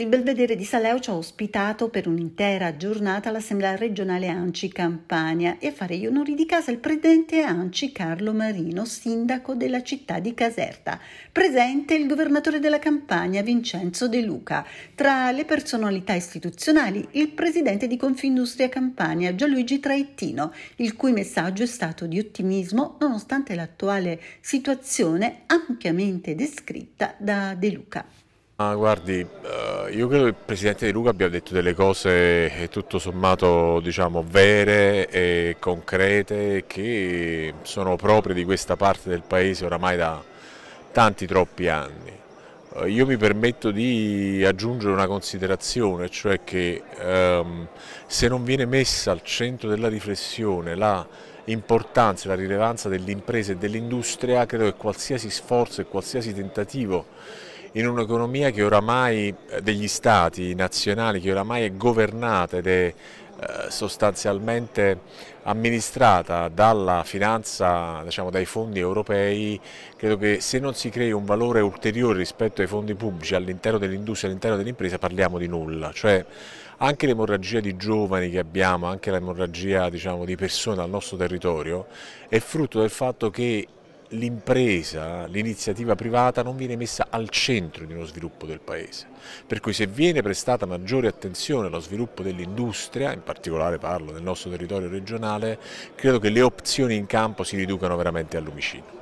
Il Belvedere di Saleucia ha ospitato per un'intera giornata l'Assemblea regionale Anci Campania e a fare gli onori di casa il presidente Anci Carlo Marino, sindaco della città di Caserta. Presente il governatore della Campania Vincenzo De Luca. Tra le personalità istituzionali il presidente di Confindustria Campania Gianluigi Traettino, il cui messaggio è stato di ottimismo nonostante l'attuale situazione ampiamente descritta da De Luca. Ah, guardi, eh, io credo che il Presidente Di Luca abbia detto delle cose eh, tutto sommato diciamo, vere e concrete che sono proprie di questa parte del Paese oramai da tanti troppi anni. Eh, io mi permetto di aggiungere una considerazione, cioè che ehm, se non viene messa al centro della riflessione la importanza e la rilevanza dell'impresa e dell'industria, credo che qualsiasi sforzo e qualsiasi tentativo in un'economia che oramai eh, degli stati nazionali, che oramai è governata ed è eh, sostanzialmente amministrata dalla finanza, diciamo, dai fondi europei, credo che se non si crei un valore ulteriore rispetto ai fondi pubblici all'interno dell'industria, all'interno dell'impresa, parliamo di nulla. Cioè, anche l'emorragia di giovani che abbiamo, anche l'emorragia diciamo, di persone al nostro territorio, è frutto del fatto che l'impresa, l'iniziativa privata non viene messa al centro di uno sviluppo del Paese. Per cui se viene prestata maggiore attenzione allo sviluppo dell'industria, in particolare parlo del nostro territorio regionale, credo che le opzioni in campo si riducano veramente al lumicino.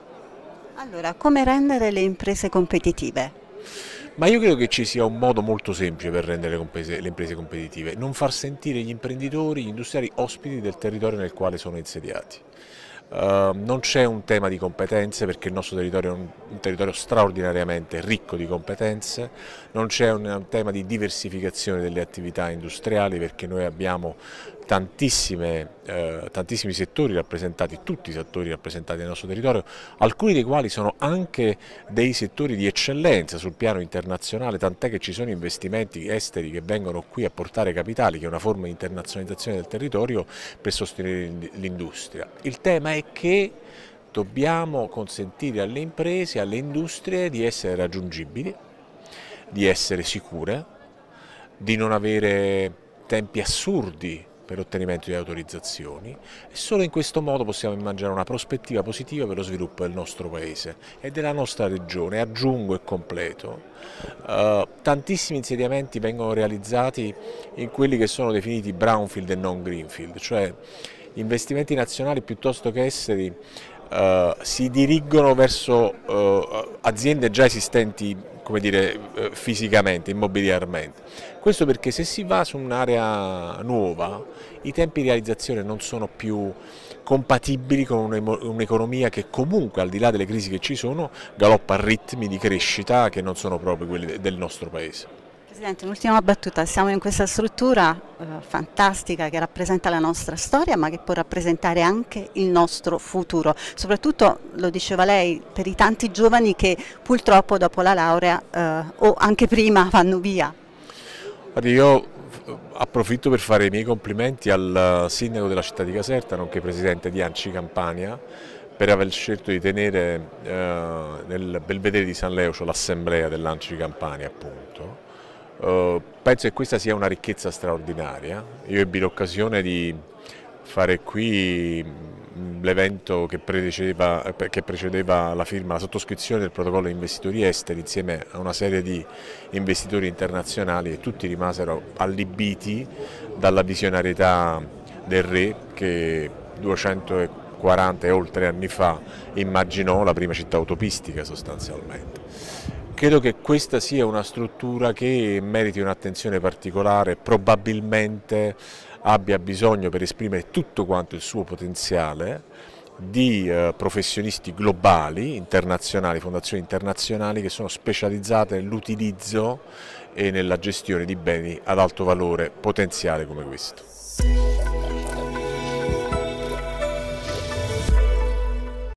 Allora, come rendere le imprese competitive? Ma io credo che ci sia un modo molto semplice per rendere le imprese competitive, non far sentire gli imprenditori, gli industriali ospiti del territorio nel quale sono insediati. Ehm, non c'è un tema di competenze perché il nostro territorio è un, un territorio straordinariamente ricco di competenze, non c'è un, un, tema di diversificazione delle attività industriali perché noi abbiamo tantissime, eh, tantissimi settori rappresentati, tutti i settori rappresentati nel nostro territorio, alcuni dei quali sono anche dei settori di eccellenza sul piano internazionale, tant'è che ci sono investimenti esteri che vengono qui a portare capitali, che è una forma di internazionalizzazione del territorio per sostenere l'industria. Il tema è che dobbiamo consentire alle imprese, alle industrie di essere raggiungibili, di essere sicure, di non avere tempi assurdi per l'ottenimento di autorizzazioni e solo in questo modo possiamo immaginare una prospettiva positiva per lo sviluppo del nostro paese e della nostra regione. Aggiungo e completo, eh, tantissimi insediamenti vengono realizzati in quelli che sono definiti brownfield e non greenfield, cioè investimenti nazionali piuttosto che esseri eh, si dirigono verso eh, aziende già esistenti come dire, eh, fisicamente, immobiliarmente. Questo perché se si va su un'area nuova i tempi di realizzazione non sono più compatibili con un'economia che comunque al di là delle crisi che ci sono galoppa a ritmi di crescita che non sono proprio quelli del nostro paese. Presidente, un'ultima battuta. Siamo in questa struttura eh, fantastica che rappresenta la nostra storia ma che può rappresentare anche il nostro futuro. Soprattutto, lo diceva lei, per i tanti giovani che purtroppo dopo la laurea eh, o anche prima vanno via. Guardi, io eh, approfitto per fare i miei complimenti al eh, sindaco della città di Caserta, nonché presidente di Anci Campania, per aver scelto di tenere eh, nel Belvedere di San Leucio l'assemblea dell'Anci Campania appunto eh, penso che questa sia una ricchezza straordinaria. Io ebbi l'occasione di fare qui mm, l'evento che, eh, che precedeva, la firma, la sottoscrizione del protocollo investitori esteri insieme a una serie di investitori internazionali e tutti rimasero allibiti dalla visionarietà del re che 240 e oltre anni fa immaginò la prima città autopistica sostanzialmente Credo che questa sia una struttura che meriti un'attenzione particolare, probabilmente abbia bisogno per esprimere tutto quanto il suo potenziale di eh, professionisti globali, internazionali, fondazioni internazionali che sono specializzate nell'utilizzo e nella gestione di beni ad alto valore potenziale come questo.